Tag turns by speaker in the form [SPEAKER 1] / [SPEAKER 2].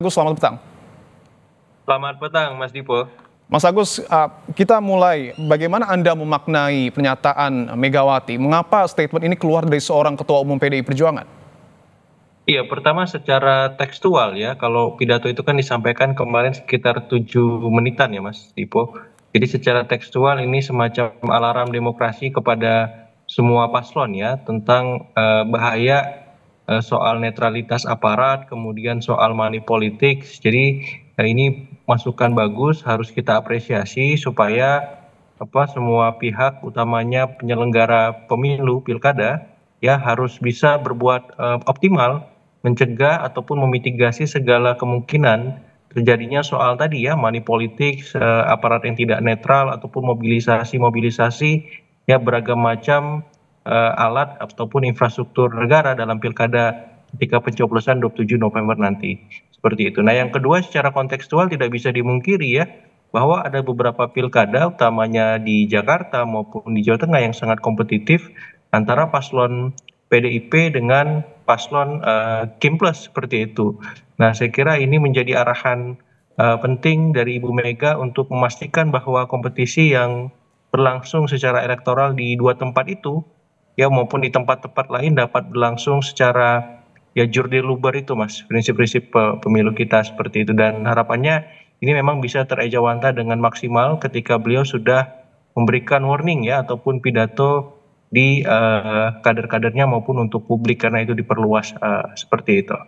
[SPEAKER 1] Agus, selamat petang.
[SPEAKER 2] Selamat petang, Mas Dipo.
[SPEAKER 1] Mas Agus, uh, kita mulai. Bagaimana Anda memaknai pernyataan Megawati? Mengapa statement ini keluar dari seorang ketua umum PDI Perjuangan?
[SPEAKER 2] Iya, pertama secara tekstual ya, kalau pidato itu kan disampaikan kemarin sekitar tujuh menitan ya Mas Dipo. Jadi secara tekstual ini semacam alarm demokrasi kepada semua paslon ya, tentang uh, bahaya Eh, soal netralitas aparat, kemudian soal money politics. Jadi eh, ini masukan bagus harus kita apresiasi supaya apa semua pihak utamanya penyelenggara pemilu pilkada ya harus bisa berbuat uh, optimal mencegah ataupun memitigasi segala kemungkinan terjadinya soal tadi ya money politics uh, aparat yang tidak netral ataupun mobilisasi mobilisasi ya beragam macam uh, alat ataupun infrastruktur negara dalam pilkada ketika pencoblosan 27 November nanti. Seperti itu. Nah, yang kedua secara kontekstual tidak bisa dimungkiri ya bahwa ada beberapa pilkada utamanya di Jakarta maupun di Jawa Tengah yang sangat kompetitif antara paslon PDIP dengan paslon uh, Kim Plus seperti itu. Nah, saya kira ini menjadi arahan uh, penting dari Ibu Mega untuk memastikan bahwa kompetisi yang berlangsung secara elektoral di dua tempat itu ya maupun di tempat-tempat lain dapat berlangsung secara ya jurdil luber itu mas prinsip-prinsip eh, pemilu kita seperti itu dan harapannya ini memang bisa terejawanta dengan maksimal ketika beliau sudah memberikan warning ya ataupun pidato di uh, kader-kadernya maupun untuk publik karena itu diperluas uh, seperti itu.